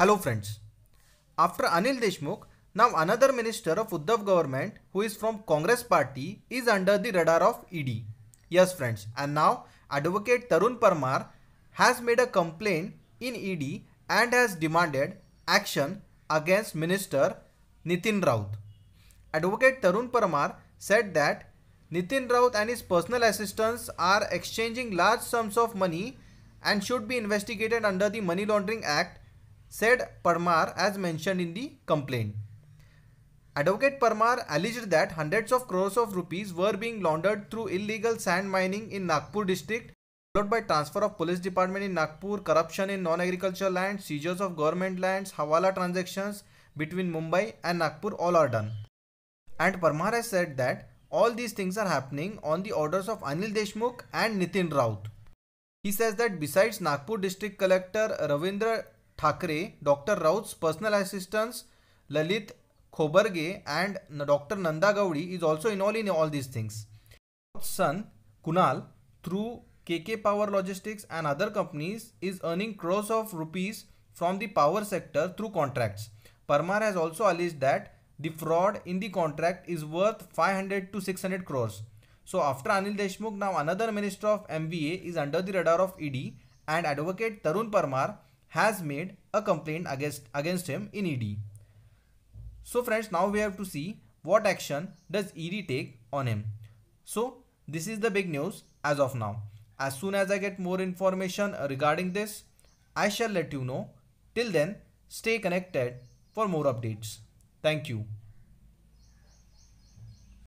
Hello friends. After Anil Deshmukh, now another minister of Uddhav government who is from Congress party is under the radar of ED. Yes friends, and now advocate Tarun Parmar has made a complaint in ED and has demanded action against minister Nitin Raut. Advocate Tarun Parmar said that Nitin Raut and his personal assistants are exchanging large sums of money and should be investigated under the Money Laundering Act said Parmar as mentioned in the complaint. Advocate Parmar alleged that hundreds of crores of rupees were being laundered through illegal sand mining in Nagpur district, followed by transfer of police department in Nagpur, corruption in non-agricultural land, seizures of government lands, hawala transactions between Mumbai and Nagpur all are done. And Parmar has said that all these things are happening on the orders of Anil Deshmukh and Nitin Raut. He says that besides Nagpur district collector Ravindra Thakre, Dr. Raut's personal assistants Lalit Khobarge and Dr. Nanda Gowdy is also involved in all these things. Raut's son Kunal through KK Power Logistics and other companies is earning crores of rupees from the power sector through contracts. Parmar has also alleged that the fraud in the contract is worth 500 to 600 crores. So after Anil Deshmukh, now another minister of MBA is under the radar of ED and advocate Tarun Parmar has made a complaint against, against him in ED. So friends, now we have to see what action does ED take on him. So this is the big news as of now. As soon as I get more information regarding this, I shall let you know. Till then, stay connected for more updates. Thank you.